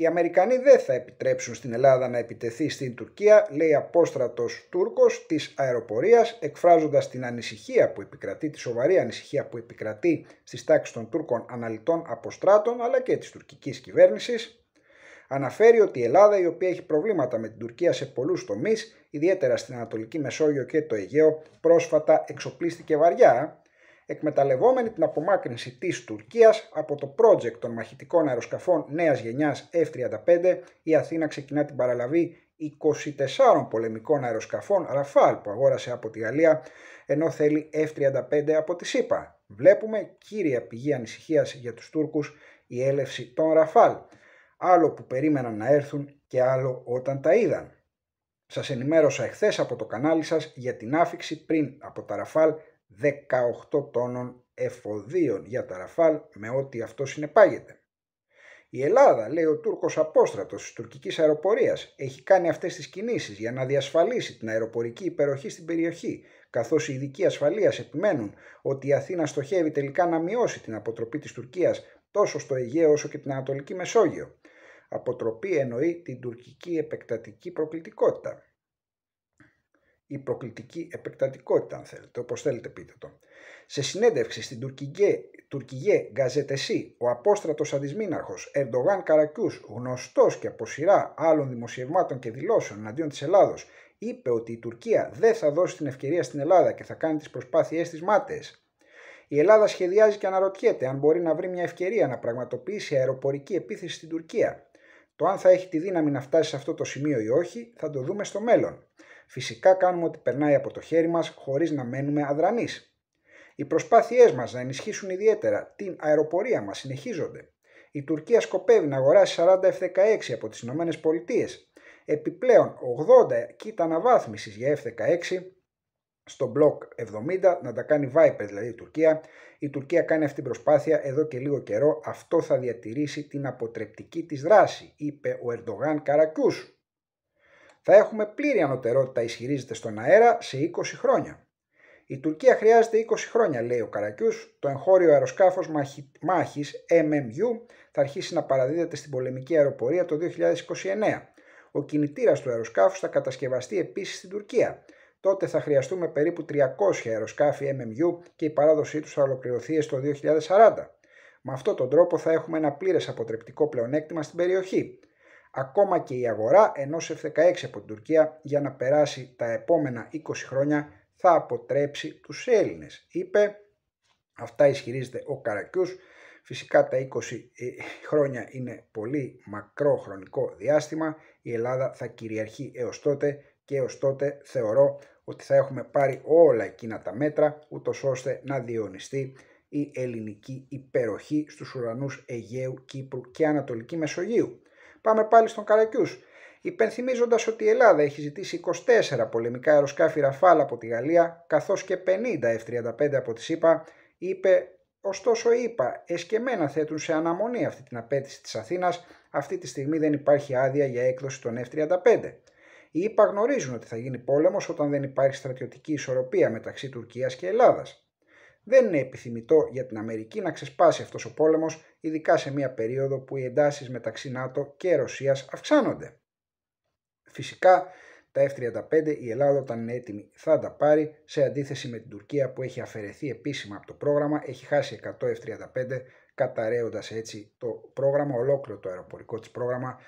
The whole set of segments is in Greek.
Οι Αμερικανοί δεν θα επιτρέψουν στην Ελλάδα να επιτεθεί στην Τουρκία, λέει απόστρατος Τούρκος της αεροπορίας, εκφράζοντας την ανησυχία που επικρατεί, τη σοβαρή ανησυχία που επικρατεί στις τάξεις των Τούρκων αναλυτών αποστράτων αλλά και της τουρκικής κυβέρνησης. Αναφέρει ότι η Ελλάδα, η οποία έχει προβλήματα με την Τουρκία σε πολλούς τομείς, ιδιαίτερα στην Ανατολική Μεσόγειο και το Αιγαίο, πρόσφατα εξοπλίστηκε βαριά εκμεταλλευόμενη την απομάκρυνση της Τουρκίας από το project των μαχητικών αεροσκαφών νέας γενιάς F-35, η Αθήνα ξεκινά την παραλαβή 24 πολεμικών αεροσκαφών Rafale που αγόρασε από τη Γαλλία, ενώ θέλει F-35 από τη ΣΥΠΑ. Βλέπουμε κύρια πηγή ανησυχίας για τους Τούρκους η έλευση των Rafale. άλλο που περίμεναν να έρθουν και άλλο όταν τα είδαν. Σας ενημέρωσα εχθές από το κανάλι σας για την άφηξη πριν από τα Rafale 18 τόνων εφοδίων για τα Ραφάλ με ό,τι αυτό συνεπάγεται. Η Ελλάδα, λέει ο Τούρκος απόστρατος της τουρκικής αεροπορίας, έχει κάνει αυτές τις κινήσεις για να διασφαλίσει την αεροπορική υπεροχή στην περιοχή, καθώς οι ειδικοί ασφαλείας επιμένουν ότι η Αθήνα στοχεύει τελικά να μειώσει την αποτροπή της Τουρκίας τόσο στο Αιγαίο όσο και την Ανατολική Μεσόγειο. Αποτροπή εννοεί την τουρκική επεκτατική προκλητικότητα ή προκλητική επεκτατικότητα αν θέλετε, όπως θέλετε πείτε το. Σε συνέντευξη στην τουρκική Τουρκιγέ Γκαζετεσί, ο απόστρατος αντισμήναρχο Ερντογάν Καρακιούς, γνωστός και από σειρά άλλων δημοσιευμάτων και δηλώσεων εναντίον της Ελλάδος, είπε ότι η Τουρκία δεν θα δώσει την ευκαιρία στην Ελλάδα και θα κάνει τις προσπάθειε της μάταιες. Η Ελλάδα σχεδιάζει και αναρωτιέται αν μπορεί να βρει μια ευκαιρία να πραγματοποιήσει αεροπορική επίθεση στην Τουρκία. Το αν θα έχει τη δύναμη να φτάσει σε αυτό το σημείο ή όχι θα το δούμε στο μέλλον φυσικά κάνουμε ό,τι περνάει από το χέρι μας χωρίς να μένουμε αδρανείς. Οι προσπάθειές μας να ενισχύσουν ιδιαίτερα την αεροπορία μας συνεχίζονται. Η Τουρκία σκοπεύει να αγοράσει 40 F-16 από τις Ηνωμένες Πολιτείες. Επιπλέον 80 κοίτα αναβάθμισης για F-16 στο μπλοκ 70 να τα κάνει Viper δηλαδή η Τουρκία. Η Τουρκία κάνει αυτή την προσπάθεια εδώ και λίγο καιρό. Αυτό θα διατηρήσει την αποτρεπτική της δράση, είπε ο Ερντογάν Καρακιούς θα έχουμε πλήρη ανωτερότητα, ισχυρίζεται στον αέρα, σε 20 χρόνια. Η Τουρκία χρειάζεται 20 χρόνια, λέει ο Καρακιούς. Το εγχώριο αεροσκάφος μάχης MMU θα αρχίσει να παραδίδεται στην πολεμική αεροπορία το 2029. Ο κινητήρας του αεροσκάφου θα κατασκευαστεί επίσης στην Τουρκία. Τότε θα χρειαστούμε περίπου 300 αεροσκάφη MMU και η παράδοσή τους θα ολοκληρωθεί στο 2040. Με αυτόν τον τρόπο θα έχουμε ένα πλήρες αποτρεπτικό πλεονέκτημα στην περιοχή ακόμα και η αγορά ενός F-16 από την Τουρκία για να περάσει τα επόμενα 20 χρόνια θα αποτρέψει τους Έλληνες. Είπε, αυτά ισχυρίζεται ο Καρακιούς, φυσικά τα 20 ε, χρόνια είναι πολύ μακρό χρονικό διάστημα, η Ελλάδα θα κυριαρχεί έως τότε και έως τότε θεωρώ ότι θα έχουμε πάρει όλα εκείνα τα μέτρα ούτως ώστε να διονυστεί η ελληνική υπεροχή στους ουρανούς Αιγαίου, Κύπρου και Ανατολική Μεσογείου. Πάμε πάλι στον Καρακιούς. Υπενθυμίζοντας ότι η Ελλάδα έχει ζητήσει 24 πολεμικά αεροσκάφη Ραφάλ από τη Γαλλία καθώς και 50 F-35 από τη ΣΥΠΑ, είπε Ωστόσο, είπα, εσκεμμένα θέτουν σε αναμονή αυτή την απέτηση της Αθήνας, αυτή τη στιγμή δεν υπάρχει άδεια για έκδοση των F-35. Οι ΗΠΑ γνωρίζουν ότι θα γίνει πόλεμος όταν δεν υπάρχει στρατιωτική ισορροπία μεταξύ Τουρκίας και Ελλάδας δεν είναι επιθυμητό για την Αμερική να ξεσπάσει αυτός ο πόλεμος, ειδικά σε μια περίοδο που οι εντάσεις μεταξύ ΝΑΤΟ και Ρωσίας αυξάνονται. Φυσικά, τα F-35 η Ελλάδα όταν είναι έτοιμη θα τα πάρει, σε αντίθεση με την Τουρκία που έχει αφαιρεθεί επίσημα από το πρόγραμμα, έχει χάσει 100 F-35 καταραίοντας έτσι το πρόγραμμα, ολόκληρο το αεροπορικό της πρόγραμμα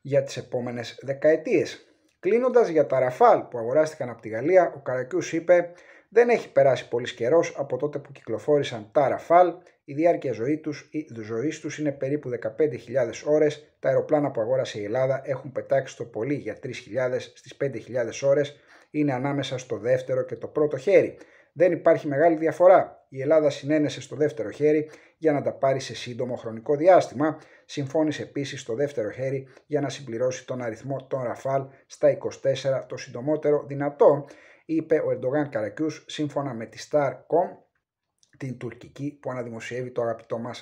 για τις επόμενες δεκαετίες. Κλείνοντας για τα Rafale που αγοράστηκαν από τη Γαλλία, ο Καρακιούς είπε δεν έχει περάσει πολύς καιρός από τότε που κυκλοφόρησαν τα Ραφάλ, η διάρκεια ζωή τους ή τη ζωής τους είναι περίπου 15.000 ώρε. Τα αεροπλάνα που αγόρασε ζωής τους είναι περίπου 15.000 ώρες, τα αεροπλάνα που αγόρασε η Ελλάδα έχουν πετάξει το πολύ για 3.000 στις 5.000 ώρες, είναι ανάμεσα στο δεύτερο και το πρώτο χέρι. Δεν υπάρχει μεγάλη διαφορά. Η Ελλάδα συνένεσε στο δεύτερο χέρι για να τα πάρει σε σύντομο χρονικό διάστημα. Συμφώνησε επίσης στο δεύτερο χέρι για να συμπληρώσει τον αριθμό των Ραφάλ στα 24 το συντομότερο δυνατό είπε ο Ερντογάν Καρακιούς σύμφωνα με τη Star.com, την τουρκική που αναδημοσιεύει το αγαπητό μας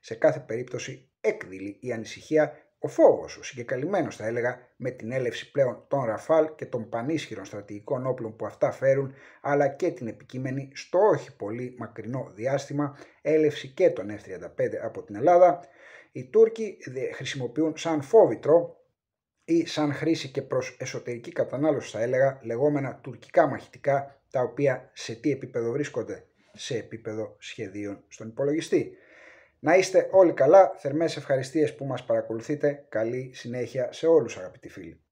Σε κάθε περίπτωση έκδηλη η ανησυχία, ο φόβος. ο συγκεκαλυμμένος θα έλεγα, με την έλευση πλέον των Ραφάλ και των πανίσχυρων στρατηγικών όπλων που αυτά φέρουν, αλλά και την επικείμενη στο όχι πολύ μακρινό διάστημα έλευση και των F-35 από την Ελλάδα, οι Τούρκοι χρησιμοποιούν σαν φόβητρο ή σαν χρήση και προς εσωτερική κατανάλωση θα έλεγα λεγόμενα τουρκικά μαχητικά τα οποία σε τι επίπεδο βρίσκονται σε επίπεδο σχεδίων στον υπολογιστή. Να είστε όλοι καλά, θερμές ευχαριστίες που μας παρακολουθείτε, καλή συνέχεια σε όλους αγαπητοί φίλοι.